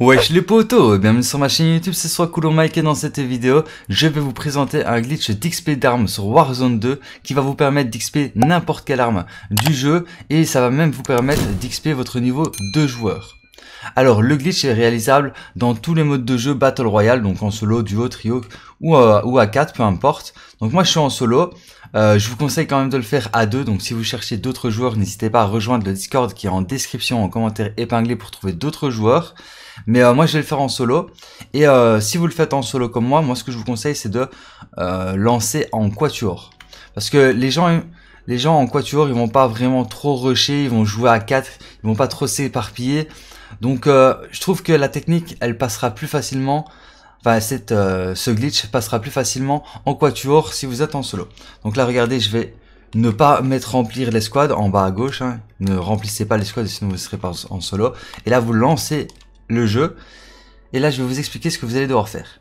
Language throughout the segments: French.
Wesh les potos, bienvenue sur ma chaîne YouTube, c'est soit Cool Mike et dans cette vidéo, je vais vous présenter un glitch d'XP d'armes sur Warzone 2 qui va vous permettre d'XP n'importe quelle arme du jeu et ça va même vous permettre d'XP votre niveau de joueur. Alors le glitch est réalisable dans tous les modes de jeu Battle Royale, donc en solo, duo, trio ou, euh, à 4, peu importe. Donc moi je suis en solo, euh, je vous conseille quand même de le faire à deux, donc si vous cherchez d'autres joueurs, n'hésitez pas à rejoindre le Discord qui est en description, en commentaire épinglé pour trouver d'autres joueurs. Mais euh, moi, je vais le faire en solo. Et euh, si vous le faites en solo comme moi, moi, ce que je vous conseille, c'est de euh, lancer en quatuor. Parce que les gens, les gens en quatuor, ils vont pas vraiment trop rusher, ils vont jouer à 4, ils vont pas trop s'éparpiller. Donc, je trouve que la technique, elle passera plus facilement Enfin, ce glitch passera plus facilement en quatuor si vous êtes en solo. Donc là, regardez, je vais ne pas mettre remplir les squads en bas à gauche. Hein. Ne remplissez pas les squads sinon vous serez pas en solo. Et là, vous lancez le jeu. Et là, je vais vous expliquer ce que vous allez devoir faire.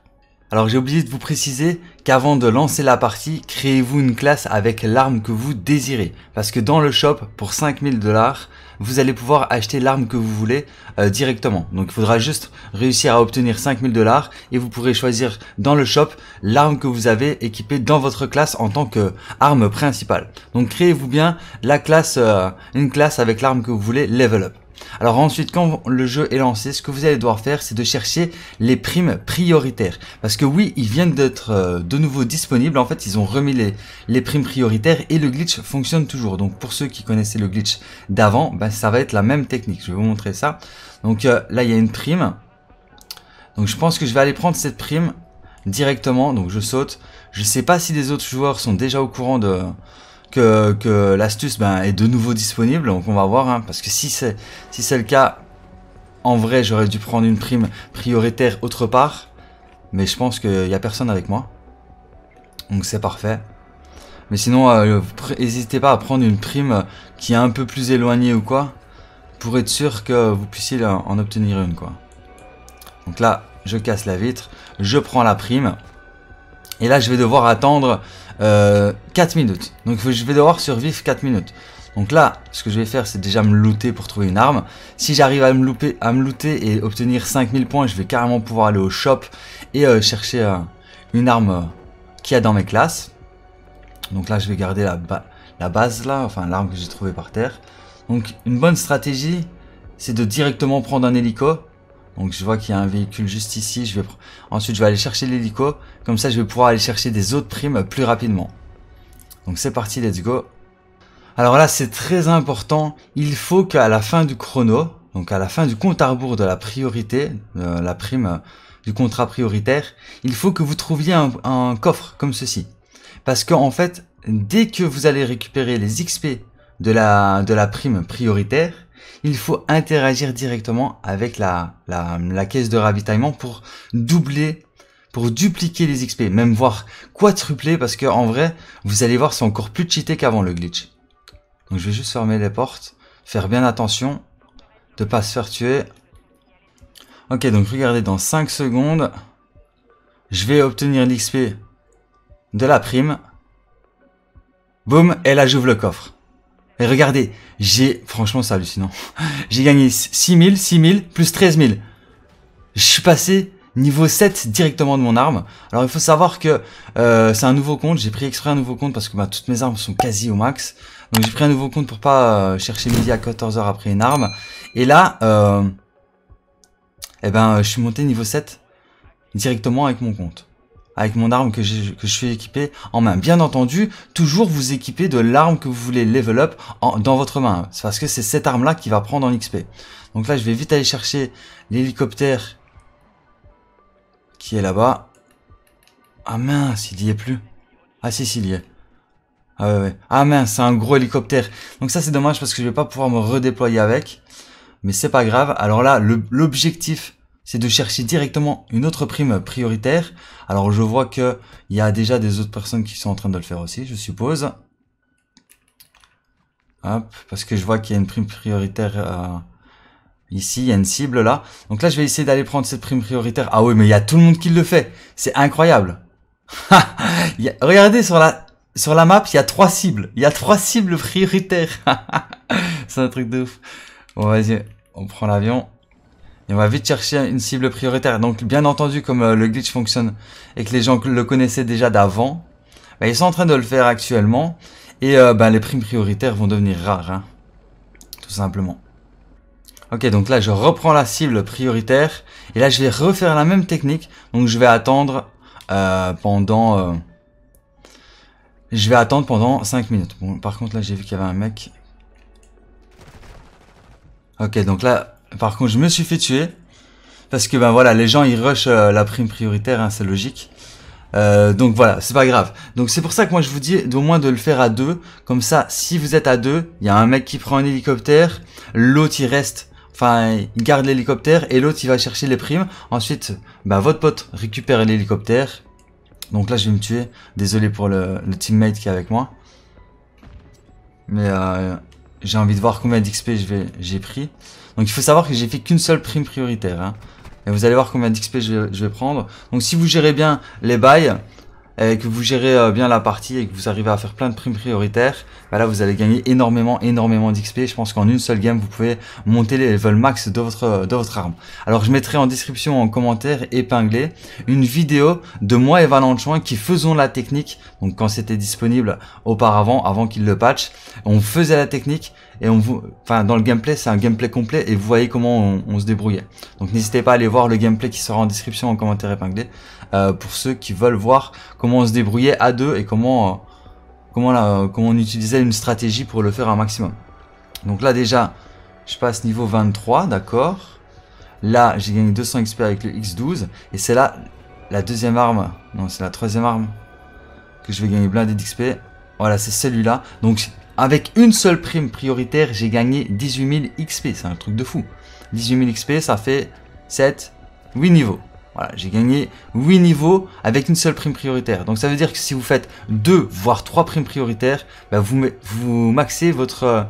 Alors j'ai oublié de vous préciser qu'avant de lancer la partie, créez-vous une classe avec l'arme que vous désirez. Parce que dans le shop, pour 5000 dollars, vous allez pouvoir acheter l'arme que vous voulez euh, directement. Donc il faudra juste réussir à obtenir 5000 dollars et vous pourrez choisir dans le shop l'arme que vous avez équipée dans votre classe en tant que arme principale. Donc créez-vous bien la classe, euh, une classe avec l'arme que vous voulez, level up. Alors ensuite, quand le jeu est lancé, ce que vous allez devoir faire, c'est de chercher les primes prioritaires. Parce que oui, ils viennent d'être euh, de nouveau disponibles. En fait, ils ont remis les, primes prioritaires et le glitch fonctionne toujours. Donc pour ceux qui connaissaient le glitch d'avant, bah, ça va être la même technique. Je vais vous montrer ça. Donc euh, là, il y a une prime. Donc je pense que je vais aller prendre cette prime directement. Donc je saute. Je sais pas si les autres joueurs sont déjà au courant de que, l'astuce ben, est de nouveau disponible. Donc on va voir, hein, parce que si c'est si c'est le cas, en vrai j'aurais dû prendre une prime prioritaire autre part. Mais je pense qu'il n'y a personne avec moi. Donc c'est parfait. Mais sinon, euh, n'hésitez pas à prendre une prime qui est un peu plus éloignée ou quoi. Pour être sûr que vous puissiez en obtenir une quoi. Donc là, je casse la vitre, je prends la prime. Et là, je vais devoir attendre 4 euh, minutes. Donc, je vais devoir survivre 4 minutes. Donc là, ce que je vais faire, c'est déjà me looter pour trouver une arme. Si j'arrive à me, à me looter et obtenir 5000 points, je vais carrément pouvoir aller au shop et euh, chercher euh, une arme qu'il y a dans mes classes. Donc là, je vais garder la, la base, là, enfin l'arme que j'ai trouvée par terre. Donc une bonne stratégie, c'est de directement prendre un hélico donc je vois qu'il y a un véhicule juste ici. Je vais Ensuite, je vais aller chercher l'hélico. Comme ça, je vais pouvoir aller chercher des autres primes plus rapidement. Donc c'est parti, let's go. Alors là, c'est très important. Il faut qu'à la fin du chrono, donc à la fin du compte à rebours de la priorité, la prime du contrat prioritaire, il faut que vous trouviez un, coffre comme ceci. Parce qu'en fait, dès que vous allez récupérer les XP de la, de la prime prioritaire, il faut interagir directement avec la, caisse de ravitaillement pour doubler pour dupliquer les XP, même voir quadrupler, parce que en vrai, vous allez voir, c'est encore plus cheaté qu'avant le glitch. Donc je vais juste fermer les portes, faire bien attention de pas se faire tuer. Ok, donc regardez, dans 5 secondes, je vais obtenir l'XP de la prime. Boum, elle ajoute le coffre regardez, j'ai, franchement, c'est hallucinant. J'ai gagné 6000, 6000, plus 13000. Je suis passé niveau 7 directement de mon arme. Alors, il faut savoir que euh, c'est un nouveau compte. J'ai pris exprès un nouveau compte parce que bah, toutes mes armes sont quasi au max. Donc, j'ai pris un nouveau compte pour pas euh, chercher midi à 14h après une arme. Et là, euh, eh ben, je suis monté niveau 7 directement avec mon compte avec mon arme que, que je suis équipé en main. Bien entendu, toujours vous équiper de l'arme que vous voulez level up dans votre main. C'est parce que c'est cette arme-là qui va prendre en XP. Donc là, je vais vite aller chercher l'hélicoptère qui est là-bas. Ah mince, s'il y est plus. Ah si, s'il y est. Ah ouais, ouais. Ah mince, c'est un gros hélicoptère. Donc ça, c'est dommage parce que je vais pas pouvoir me redéployer avec. Mais c'est pas grave. Alors là, l'objectif c'est de chercher directement une autre prime prioritaire. Alors je vois que il y a déjà des autres personnes qui sont en train de le faire aussi, je suppose. Hop, parce que je vois qu'il y a une prime prioritaire euh, ici, il y a une cible là. Donc là, je vais essayer d'aller prendre cette prime prioritaire. Ah oui, mais il y a tout le monde qui le fait. C'est incroyable. regardez sur la sur la map, il y a trois cibles. Il y a trois cibles prioritaires. C'est un truc de ouf. Bon, vas-y, on prend l'avion. Et on va vite chercher une cible prioritaire. Donc bien entendu, comme euh, le glitch fonctionne et que les gens le connaissaient déjà d'avant, bah, ils sont en train de le faire actuellement. Et euh, bah, les primes prioritaires vont devenir rares. Hein. tout simplement. Ok, donc là je reprends la cible prioritaire. Et là je vais refaire la même technique. Donc je vais attendre euh, pendant... je vais attendre pendant 5 minutes. Bon, par contre là j'ai vu qu'il y avait un mec. Ok, donc là par contre, je me suis fait tuer parce que ben voilà, les gens ils rushent euh, la prime prioritaire, hein, c'est logique. Euh, donc voilà, c'est pas grave. Donc c'est pour ça que moi je vous dis au moins de le faire à deux. Comme ça, si vous êtes à deux, il y a un mec qui prend un hélicoptère, l'autre il reste, enfin il garde l'hélicoptère et l'autre il va chercher les primes. Ensuite, bah votre pote récupère l'hélicoptère. Donc là je vais me tuer. Désolé pour le, teammate qui est avec moi. Mais euh, j'ai envie de voir combien d'XP j'ai pris. Donc il faut savoir que j'ai fait qu'une seule prime prioritaire. Hein. Et vous allez voir combien d'XP je, je, vais prendre. Donc si vous gérez bien les bails, et euh, que vous gérez euh, bien la partie et que vous arrivez à faire plein de primes prioritaires, bah là vous allez gagner énormément, énormément d'XP. Je pense qu'en une seule game, vous pouvez monter les levels max de votre, de votre arme. Alors je mettrai en description, en commentaire épinglé, une vidéo de moi et Valentin qui faisons la technique, donc quand c'était disponible auparavant, avant qu'il le patch, on faisait la technique et on vous, enfin dans le gameplay c'est un gameplay complet et vous voyez comment on, on se débrouillait. Donc n'hésitez pas à aller voir le gameplay qui sera en description, en commentaire épinglé, euh, pour ceux qui veulent voir comment on se débrouillait à deux et comment, euh, comment, la, comment on utilisait une stratégie pour le faire un maximum. Donc là déjà, je passe niveau 23, d'accord. Là, j'ai gagné 200 XP avec le X12. Et c'est là la deuxième arme, non c'est la troisième arme que je vais gagner blindé d'XP. Voilà, c'est celui-là. Donc avec une seule prime prioritaire, j'ai gagné 18 000 XP. C'est un truc de fou. 18 000 XP, ça fait 7, 8 niveaux. Voilà, j'ai gagné 8 niveaux avec une seule prime prioritaire. Donc ça veut dire que si vous faites 2 voire 3 primes prioritaires, bah, vous, vous maxez votre,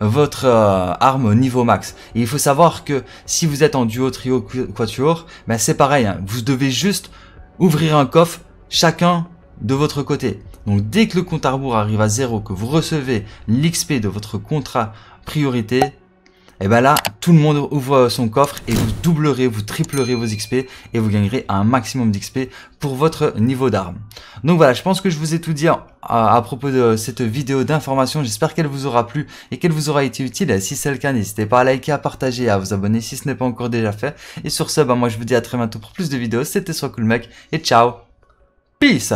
votre euh, au arme niveau max. Et il faut savoir que si vous êtes en duo, trio, quatuor, bah c'est pareil. Hein. Vous devez juste ouvrir un coffre chacun de votre côté. Donc dès que le compte à rebours arrive à 0, que vous recevez l'XP de votre contrat priorité, et bien là, tout le monde ouvre son coffre et vous doublerez, vous triplerez vos XP et vous gagnerez un maximum d'XP pour votre niveau d'arme. Donc voilà, je pense que je vous ai tout dit à, propos de cette vidéo d'information. J'espère qu'elle vous aura plu et qu'elle vous aura été utile. Si c'est le cas, n'hésitez pas à liker, à partager, à vous abonner si ce n'est pas encore déjà fait. Et sur ce, bah moi je vous dis à très bientôt pour plus de vidéos. C'était Soit Cool et ciao Peace